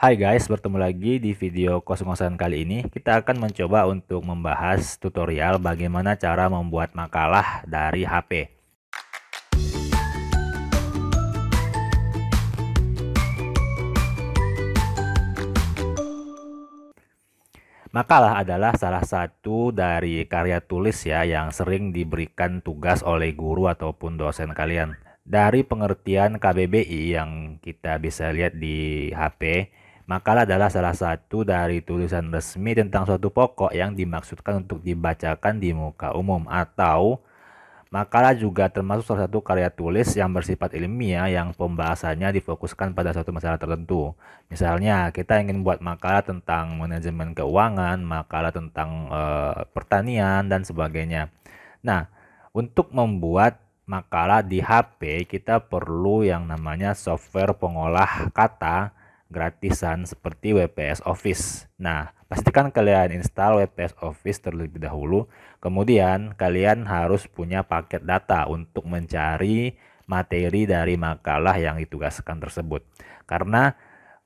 Hai guys, bertemu lagi di video kosong-kosongan kali ini. Kita akan mencoba untuk membahas tutorial bagaimana cara membuat makalah dari HP. Makalah adalah salah satu dari karya tulis ya yang sering diberikan tugas oleh guru ataupun dosen kalian. Dari pengertian KBBI yang kita bisa lihat di HP, Makalah adalah salah satu dari tulisan resmi tentang suatu pokok yang dimaksudkan untuk dibacakan di muka umum atau Makalah juga termasuk salah satu karya tulis yang bersifat ilmiah yang pembahasannya difokuskan pada suatu masalah tertentu. Misalnya, kita ingin buat makalah tentang manajemen keuangan, makalah tentang e, pertanian, dan sebagainya. Nah, untuk membuat makalah di HP, kita perlu yang namanya software pengolah kata gratisan seperti WPS Office. Nah, pastikan kalian install WPS Office terlebih dahulu. Kemudian kalian harus punya paket data untuk mencari materi dari makalah yang ditugaskan tersebut. Karena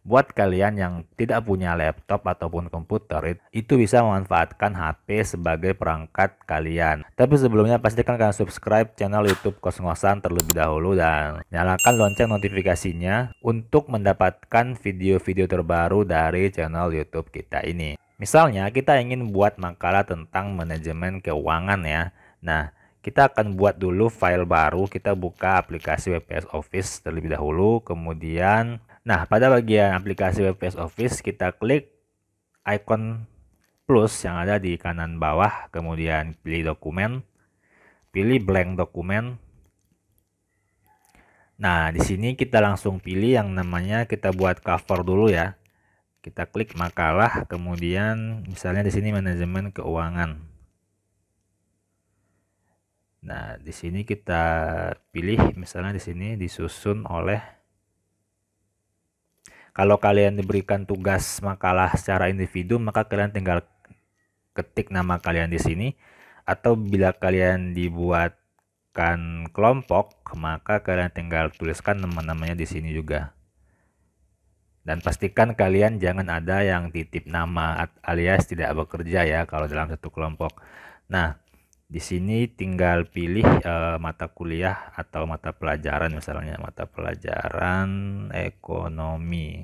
Buat kalian yang tidak punya laptop ataupun komputer, itu bisa memanfaatkan HP sebagai perangkat kalian. Tapi sebelumnya pastikan kalian subscribe channel YouTube Kosmosan terlebih dahulu dan nyalakan lonceng notifikasinya untuk mendapatkan video-video terbaru dari channel YouTube kita ini. Misalnya kita ingin buat makalah tentang manajemen keuangan ya. Nah, kita akan buat dulu file baru, kita buka aplikasi WPS Office terlebih dahulu, kemudian Nah, pada bagian aplikasi web office kita klik icon plus yang ada di kanan bawah, kemudian pilih dokumen, pilih blank dokumen. Nah, di sini kita langsung pilih yang namanya kita buat cover dulu ya. Kita klik makalah, kemudian misalnya di sini manajemen keuangan. Nah, di sini kita pilih misalnya di sini disusun oleh kalau kalian diberikan tugas makalah secara individu, maka kalian tinggal ketik nama kalian di sini. Atau bila kalian dibuatkan kelompok, maka kalian tinggal tuliskan nama-namanya di sini juga. Dan pastikan kalian jangan ada yang titip nama alias tidak bekerja ya kalau dalam satu kelompok. Nah, di sini tinggal pilih e, mata kuliah atau mata pelajaran misalnya mata pelajaran ekonomi.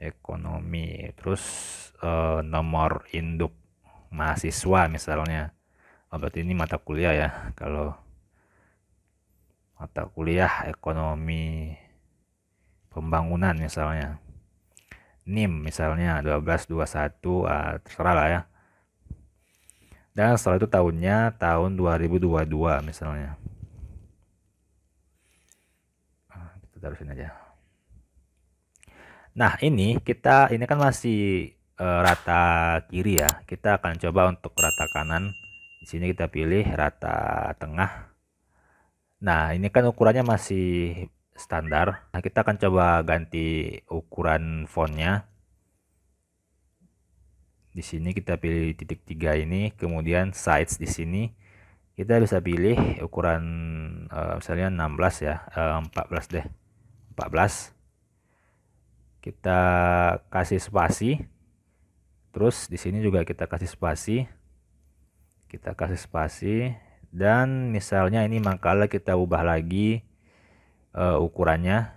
Ekonomi, terus e, nomor induk mahasiswa misalnya. Oh, ini mata kuliah ya. Kalau mata kuliah ekonomi pembangunan misalnya. NIM misalnya 1221 ah, terserah lah ya dan setelah itu tahunnya tahun 2022 misalnya. Nah, kita sini aja. Nah ini kita ini kan masih uh, rata kiri ya. Kita akan coba untuk rata kanan. Di sini kita pilih rata tengah. Nah ini kan ukurannya masih standar. Nah kita akan coba ganti ukuran fontnya di sini kita pilih titik tiga ini kemudian size di sini kita bisa pilih ukuran uh, misalnya 16 ya uh, eh, 14 deh 14 kita kasih spasi terus di sini juga kita kasih spasi kita kasih spasi dan misalnya ini mangkala kita ubah lagi uh, ukurannya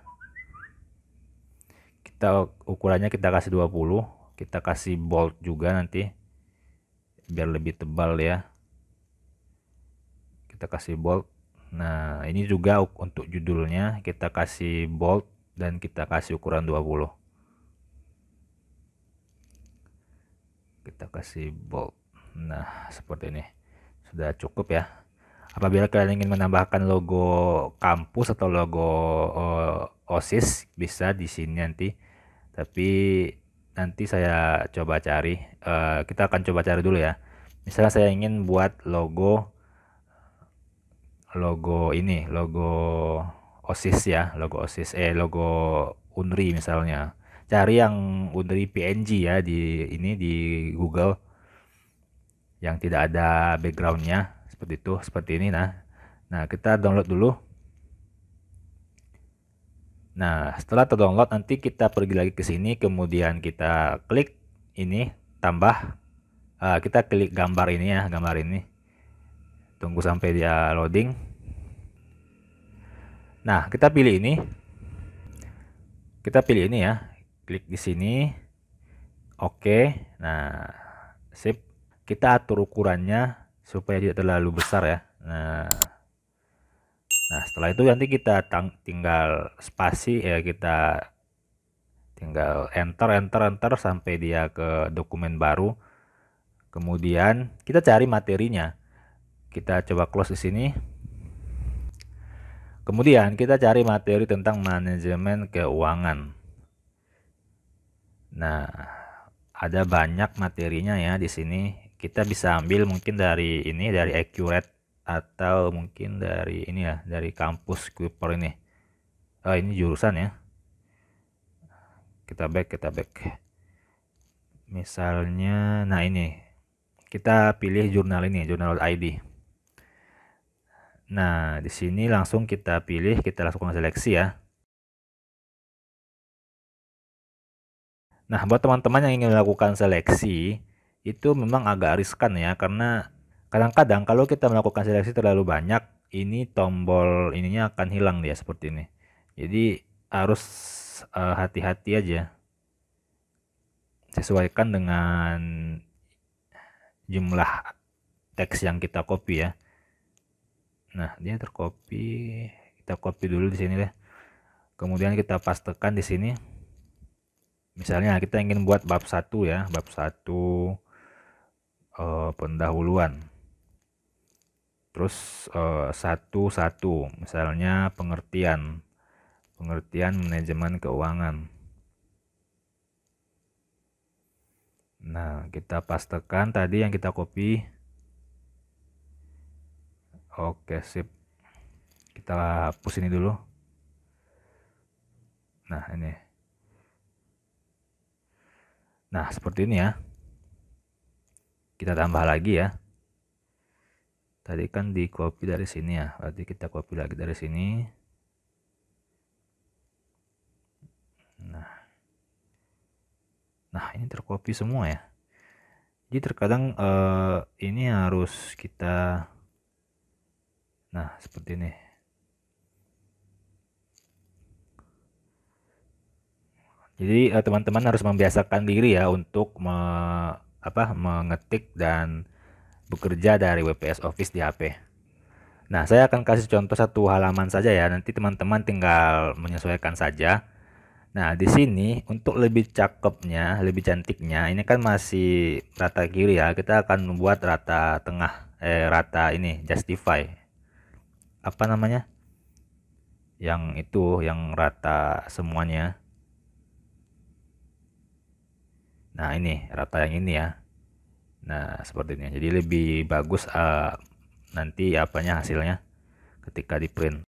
kita ukurannya kita kasih 20 kita kasih bolt juga nanti biar lebih tebal ya kita kasih bolt nah ini juga untuk judulnya kita kasih bolt dan kita kasih ukuran 20 kita kasih bolt nah seperti ini sudah cukup ya apabila kalian ingin menambahkan logo kampus atau logo uh, OSIS bisa di sini nanti tapi nanti saya coba cari uh, kita akan coba cari dulu ya misalnya saya ingin buat logo logo ini logo osis ya logo osis eh logo unri misalnya cari yang unri png ya di ini di google yang tidak ada backgroundnya seperti itu seperti ini nah nah kita download dulu Nah, setelah terdownload nanti kita pergi lagi ke sini kemudian kita klik ini tambah uh, kita klik gambar ini ya, gambar ini. Tunggu sampai dia loading. Nah, kita pilih ini. Kita pilih ini ya. Klik di sini. Oke. Nah, sip. Kita atur ukurannya supaya tidak terlalu besar ya. Nah, Nah, setelah itu nanti kita tinggal spasi ya kita tinggal enter enter enter sampai dia ke dokumen baru. Kemudian kita cari materinya. Kita coba close di sini. Kemudian kita cari materi tentang manajemen keuangan. Nah, ada banyak materinya ya di sini. Kita bisa ambil mungkin dari ini dari Accurate atau mungkin dari ini ya dari kampus Kuiper ini oh, ini jurusan ya kita back kita back misalnya nah ini kita pilih jurnal ini jurnal ID nah di sini langsung kita pilih kita langsung seleksi ya nah buat teman-teman yang ingin melakukan seleksi itu memang agak riskan ya karena Kadang-kadang kalau kita melakukan seleksi terlalu banyak, ini tombol ininya akan hilang dia seperti ini. Jadi harus eh, hati-hati uh, aja. Sesuaikan dengan jumlah teks yang kita copy ya. Nah, dia tercopy. Kita copy dulu di sini deh. Kemudian kita pastekan di sini. Misalnya kita ingin buat bab satu ya, bab satu uh, pendahuluan terus eh, satu-satu uh, misalnya pengertian pengertian manajemen keuangan nah kita pastekan tadi yang kita copy oke sip kita hapus ini dulu nah ini nah seperti ini ya kita tambah lagi ya tadi kan di copy dari sini ya berarti kita copy lagi dari sini nah nah ini tercopy semua ya jadi terkadang eh, ini harus kita nah seperti ini Jadi eh, teman-teman eh, harus membiasakan diri ya untuk me, apa, mengetik dan bekerja dari WPS Office di HP. Nah, saya akan kasih contoh satu halaman saja ya. Nanti teman-teman tinggal menyesuaikan saja. Nah, di sini untuk lebih cakepnya, lebih cantiknya, ini kan masih rata kiri ya. Kita akan membuat rata tengah, eh rata ini justify. Apa namanya? Yang itu yang rata semuanya. Nah, ini rata yang ini ya. Nah, seperti ini. Jadi lebih bagus uh, nanti apanya hasilnya ketika di print.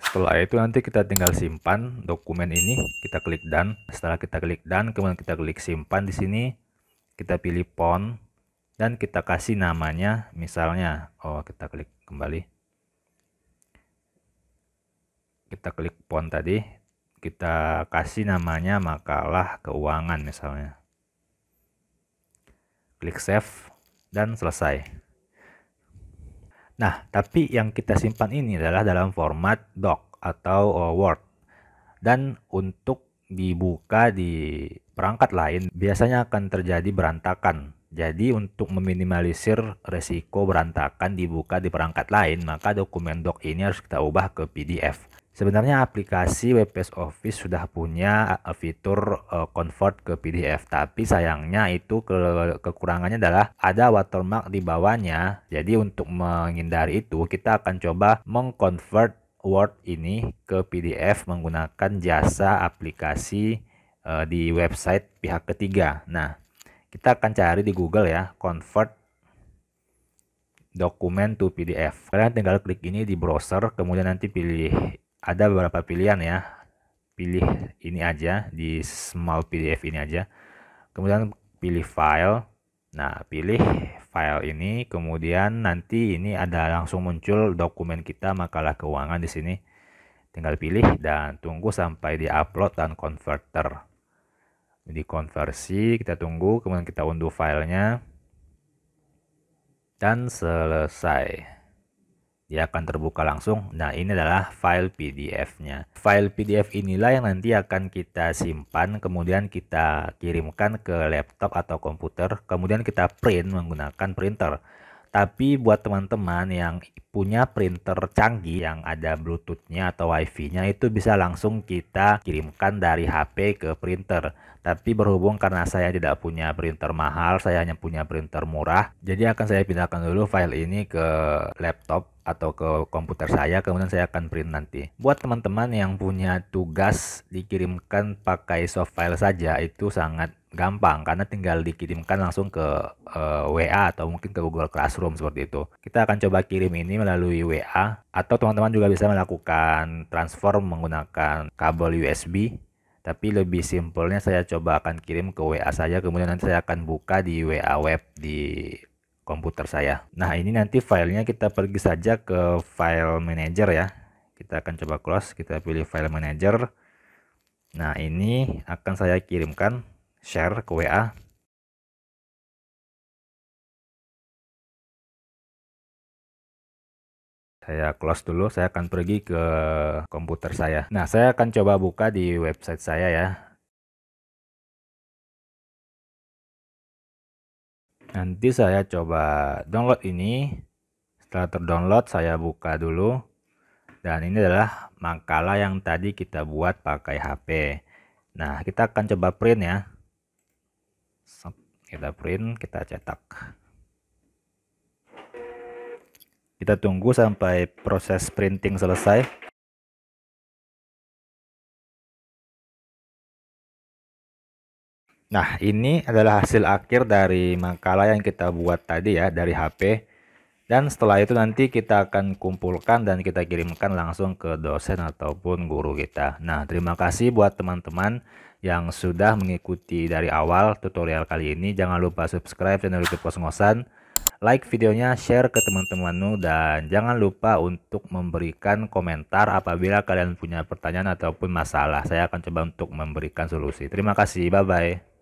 Setelah itu nanti kita tinggal simpan dokumen ini, kita klik dan Setelah kita klik dan kemudian kita klik simpan di sini. Kita pilih font dan kita kasih namanya misalnya oh kita klik kembali. Kita klik font tadi, kita kasih namanya makalah keuangan misalnya klik save dan selesai. Nah, tapi yang kita simpan ini adalah dalam format doc atau eh, Word. Dan untuk dibuka di perangkat lain biasanya akan terjadi berantakan. Jadi untuk meminimalisir resiko berantakan dibuka di perangkat lain, maka dokumen doc ini harus kita ubah ke PDF. Sebenarnya aplikasi WPS office sudah punya eh, fitur eh, convert ke PDF, tapi sayangnya itu ke kekurangannya adalah ada watermark di bawahnya. Jadi untuk menghindari itu, kita akan coba mengconvert Word ini ke PDF menggunakan jasa aplikasi eh, di website pihak ketiga. Nah, kita akan cari di Google ya, convert dokumen to PDF. Kalian tinggal klik ini di browser, kemudian nanti pilih ada beberapa pilihan ya pilih ini aja di small PDF ini aja kemudian pilih file nah pilih file ini kemudian nanti ini ada langsung muncul dokumen kita makalah keuangan di sini tinggal pilih dan tunggu sampai di upload dan converter di konversi kita tunggu kemudian kita unduh filenya dan selesai ya akan terbuka langsung. Nah, ini adalah file PDF-nya. File PDF inilah yang nanti akan kita simpan, kemudian kita kirimkan ke laptop atau komputer, kemudian kita print menggunakan printer. Tapi buat teman-teman yang punya printer canggih yang ada bluetoothnya atau wifi-nya itu bisa langsung kita kirimkan dari HP ke printer. Tapi berhubung karena saya tidak punya printer mahal, saya hanya punya printer murah. Jadi akan saya pindahkan dulu file ini ke laptop atau ke komputer saya kemudian saya akan print nanti buat teman-teman yang punya tugas dikirimkan pakai soft file saja itu sangat gampang karena tinggal dikirimkan langsung ke uh, eh, WA atau mungkin ke Google Classroom seperti itu kita akan coba kirim ini melalui WA atau teman-teman juga bisa melakukan transform menggunakan kabel USB tapi lebih simpelnya saya coba akan kirim ke WA saja kemudian nanti saya akan buka di WA web di komputer saya. Nah ini nanti filenya kita pergi saja ke file manager ya. Kita akan coba close, kita pilih file manager. Nah ini akan saya kirimkan share ke WA. Saya close dulu, saya akan pergi ke komputer saya. Nah, saya akan coba buka di website saya ya. Nanti saya coba download ini. Setelah terdownload saya buka dulu. Dan ini adalah makalah yang tadi kita buat pakai HP. Nah, kita akan coba print ya. Kita print, kita cetak. Kita tunggu sampai proses printing selesai. Nah, ini adalah hasil akhir dari makalah yang kita buat tadi ya dari HP. Dan setelah itu nanti kita akan kumpulkan dan kita kirimkan langsung ke dosen ataupun guru kita. Nah, terima kasih buat teman-teman yang sudah mengikuti dari awal tutorial kali ini. Jangan lupa subscribe channel YouTube Kosongosan. like videonya, share ke teman-temanmu, dan jangan lupa untuk memberikan komentar apabila kalian punya pertanyaan ataupun masalah. Saya akan coba untuk memberikan solusi. Terima kasih, bye-bye.